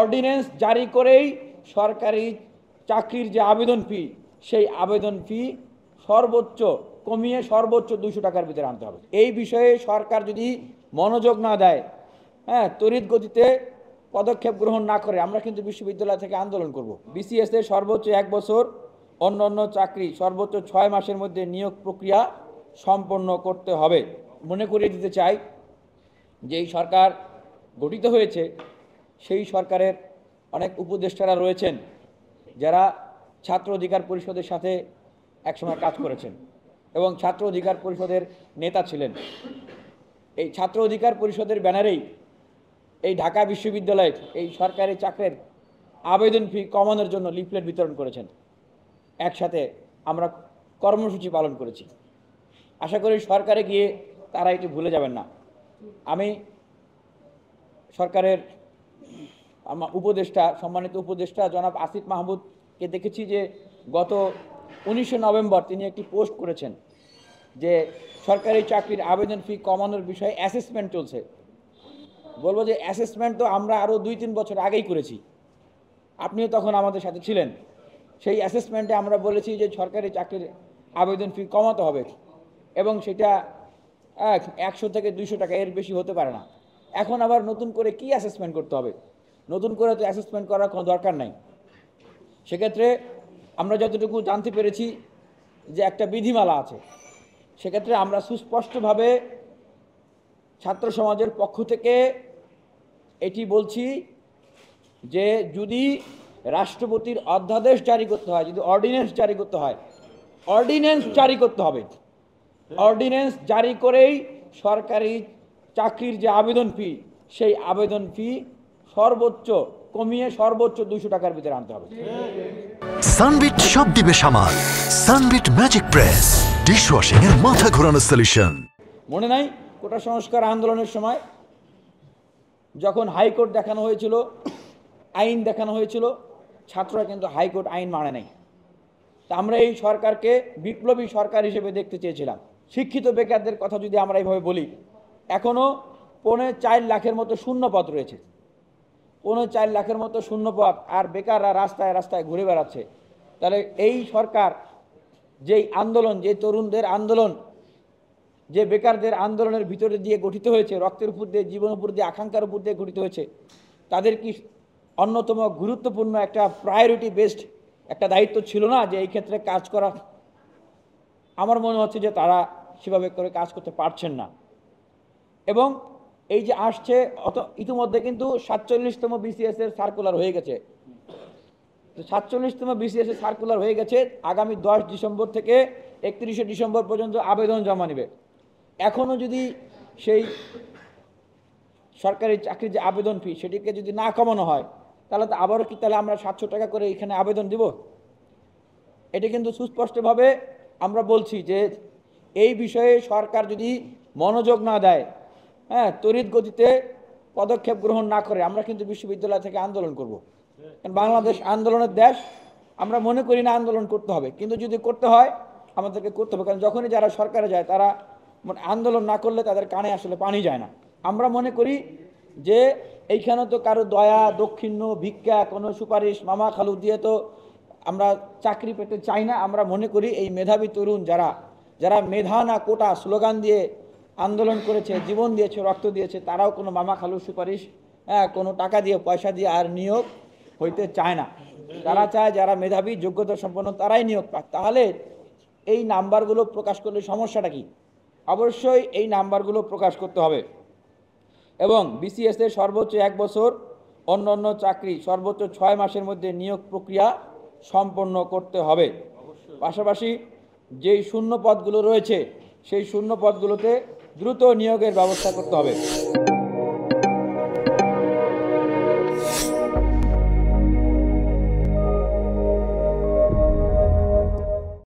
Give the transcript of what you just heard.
Ordinance জারি করেই সরকারি চাকরির যে আবেদন ফি সেই আবেদন ফি সর্বোচ্চ কমিয়ে সর্বোচ্চ দুশো টাকার ভিতরে আনতে হবে এই বিষয়ে সরকার যদি মনোযোগ না দেয় হ্যাঁ তরিত গতিতে পদক্ষেপ গ্রহণ না করে আমরা কিন্তু বিশ্ববিদ্যালয় থেকে আন্দোলন করব বিসিএস এর সর্বোচ্চ এক বছর অন্য অন্য চাকরি সর্বোচ্চ ছয় মাসের মধ্যে নিয়োগ প্রক্রিয়া সম্পন্ন করতে হবে মনে করিয়ে দিতে চাই যে এই সরকার গঠিত হয়েছে সেই সরকারের অনেক উপদেষ্টারা রয়েছেন যারা ছাত্র অধিকার পরিষদের সাথে একসময় কাজ করেছেন এবং ছাত্র অধিকার পরিষদের নেতা ছিলেন এই ছাত্র অধিকার পরিষদের ব্যানারেই এই ঢাকা বিশ্ববিদ্যালয়ে এই সরকারি চাকরির আবেদন ফি কমানোর জন্য লিফলেট বিতরণ করেছেন একসাথে আমরা কর্মসূচি পালন করেছি আশা করি সরকারে গিয়ে তারা এটি ভুলে যাবেন না আমি সরকারের আমার উপদেষ্টা সম্মানিত উপদেষ্টা জনাব আসিফ মাহমুদকে দেখেছি যে গত উনিশে নভেম্বর তিনি একটি পোস্ট করেছেন যে সরকারি চাকরির আবেদন ফি কমানোর বিষয়ে অ্যাসেসমেন্ট চলছে বলবো যে অ্যাসেসমেন্ট তো আমরা আরও দুই তিন বছর আগেই করেছি আপনিও তখন আমাদের সাথে ছিলেন সেই অ্যাসেসমেন্টে আমরা বলেছি যে সরকারি চাকরির আবেদন ফি কমাতে হবে এবং সেটা একশো থেকে দুইশো টাকা এর বেশি হতে পারে না এখন আবার নতুন করে কি অ্যাসেসমেন্ট করতে হবে নতুন করে তো অ্যাসেসমেন্ট করার কোনো দরকার নাই সেক্ষেত্রে আমরা যতটুকু জানতে পেরেছি যে একটা বিধিমালা আছে সেক্ষেত্রে আমরা সুস্পষ্টভাবে ছাত্র সমাজের পক্ষ থেকে এটি বলছি যে যদি রাষ্ট্রপতির অধ্যাদেশ জারি করতে হয় যদি অর্ডিন্যান্স জারি করতে হয় অর্ডিন্যান্স জারি করতে হবে অর্ডিন্যান্স জারি করেই সরকারি চাকরির যে আবেদন ফি সেই আবেদন ফি সর্বোচ্চ কমিয়ে সর্বোচ্চ দুশো টাকার ভিতরে আনতে হবে সানবিট সব দিবে সামাল সানবিট ম্যাজিক প্রেস ডিশওয়াশিং এর মাথা ঘোরানোর সলিউশন মনে নাই কোটা সংস্কার আন্দোলনের সময় যখন হাইকোর্ট দেখানো হয়েছিল আইন দেখানো হয়েছিল ছাত্ররা কিন্তু হাইকোর্ট আইন মানে নাই তা আমরা এই সরকারকে বিপ্লবী সরকার হিসেবে দেখতে চেয়েছিলাম শিক্ষিত বেকারদের কথা যদি আমরা এইভাবে বলি এখনও পৌনে চার লাখের মতো শূন্যপদ রয়েছে পৌনে চার লাখের মতো শূন্যপদ আর বেকাররা রাস্তায় রাস্তায় ঘুরে বেড়াচ্ছে তাহলে এই সরকার যেই আন্দোলন যে তরুণদের আন্দোলন যে বেকারদের আন্দোলনের ভিতরে দিয়ে গঠিত হয়েছে রক্তের উপর দিয়ে জীবনের উপর দিয়ে আকাঙ্ক্ষার উপর দিয়ে গঠিত হয়েছে তাদের কি অন্যতম গুরুত্বপূর্ণ একটা প্রায়োরিটি বেসড একটা দায়িত্ব ছিল না যে এই ক্ষেত্রে কাজ করা আমার মনে হচ্ছে যে তারা সেভাবে করে কাজ করতে পারছেন না এবং এই যে আসছে অত ইতিমধ্যে কিন্তু সাতচল্লিশতম বিসিএস এর সার্কুলার হয়ে গেছে তো সাতচল্লিশতম বিসিএস এর সার্কুলার হয়ে গেছে আগামী দশ ডিসেম্বর থেকে একত্রিশে ডিসেম্বর পর্যন্ত আবেদন জমা নেবে এখনও যদি সেই সরকারি চাকরির যে আবেদন ফি সেটিকে যদি না কমানো হয় তাহলে তো আবারও কি তাহলে আমরা সাতশো টাকা করে এখানে আবেদন দিব এটা কিন্তু সুস্পষ্টভাবে আমরা বলছি যে এই বিষয়ে সরকার যদি মনোযোগ না দেয় হ্যাঁ তড়িৎ গতিতে পদক্ষেপ গ্রহণ না করে আমরা কিন্তু বিশ্ববিদ্যালয় থেকে আন্দোলন করব। কারণ বাংলাদেশ আন্দোলনের দেশ আমরা মনে করি না আন্দোলন করতে হবে কিন্তু যদি করতে হয় আমাদেরকে করতে হবে কারণ যখনই যারা সরকারে যায় তারা মানে আন্দোলন না করলে তাদের কানে আসলে পানি যায় না আমরা মনে করি যে এইখানে তো কারো দয়া দক্ষিণ্য ভিক্ষা কোনো সুপারিশ মামা খালু দিয়ে তো আমরা চাকরি পেতে চাই না আমরা মনে করি এই মেধাবী তরুণ যারা যারা মেধা না কোটা স্লোগান দিয়ে আন্দোলন করেছে জীবন দিয়েছে রক্ত দিয়েছে তারাও কোনো মামা খালু সুপারিশ হ্যাঁ কোনো টাকা দিয়ে পয়সা দিয়ে আর নিয়োগ হইতে চায় না তারা চায় যারা মেধাবী যোগ্যতা সম্পন্ন তারাই নিয়োগ পাক তাহলে এই নাম্বারগুলো প্রকাশ করলে সমস্যাটা কি অবশ্যই এই নাম্বারগুলো প্রকাশ করতে হবে এবং বিসিএসএ সর্বোচ্চ এক বছর অন্য অন্য চাকরি সর্বোচ্চ ছয় মাসের মধ্যে নিয়োগ প্রক্রিয়া সম্পন্ন করতে হবে পাশাপাশি যেই শূন্য পদগুলো রয়েছে সেই শূন্য পদগুলোতে দ্রুত নিয়োগের ব্যবস্থা করতে হবে